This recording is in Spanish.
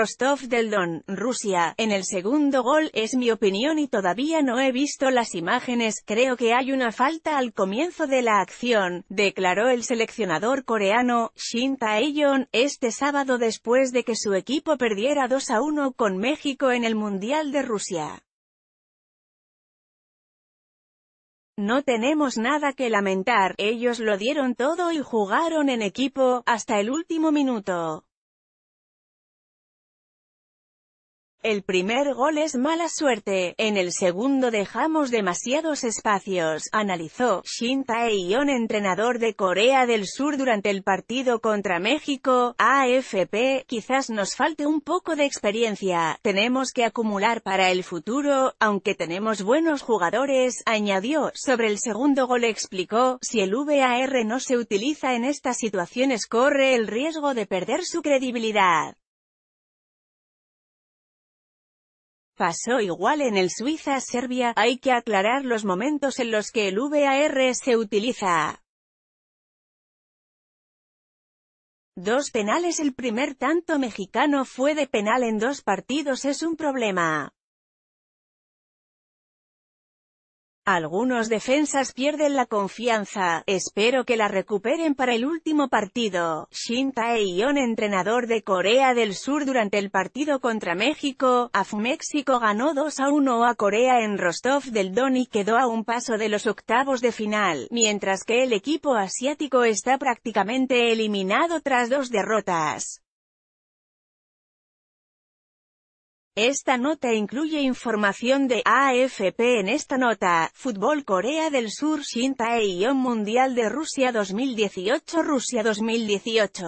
Rostov del Don, Rusia. En el segundo gol, es mi opinión y todavía no he visto las imágenes, creo que hay una falta al comienzo de la acción, declaró el seleccionador coreano, Shin tae este sábado después de que su equipo perdiera 2 a 1 con México en el Mundial de Rusia. No tenemos nada que lamentar, ellos lo dieron todo y jugaron en equipo, hasta el último minuto. El primer gol es mala suerte, en el segundo dejamos demasiados espacios, analizó Shin tae entrenador de Corea del Sur durante el partido contra México, AFP, quizás nos falte un poco de experiencia, tenemos que acumular para el futuro, aunque tenemos buenos jugadores, añadió, sobre el segundo gol explicó, si el VAR no se utiliza en estas situaciones corre el riesgo de perder su credibilidad. Pasó igual en el Suiza-Serbia, hay que aclarar los momentos en los que el VAR se utiliza. Dos penales El primer tanto mexicano fue de penal en dos partidos es un problema. Algunos defensas pierden la confianza, espero que la recuperen para el último partido. Shin tae entrenador de Corea del Sur durante el partido contra México, AF México ganó 2 a 1 a Corea en Rostov del Don y quedó a un paso de los octavos de final, mientras que el equipo asiático está prácticamente eliminado tras dos derrotas. Esta nota incluye información de AFP en esta nota, Fútbol Corea del Sur Shin tae Mundial de Rusia 2018 Rusia 2018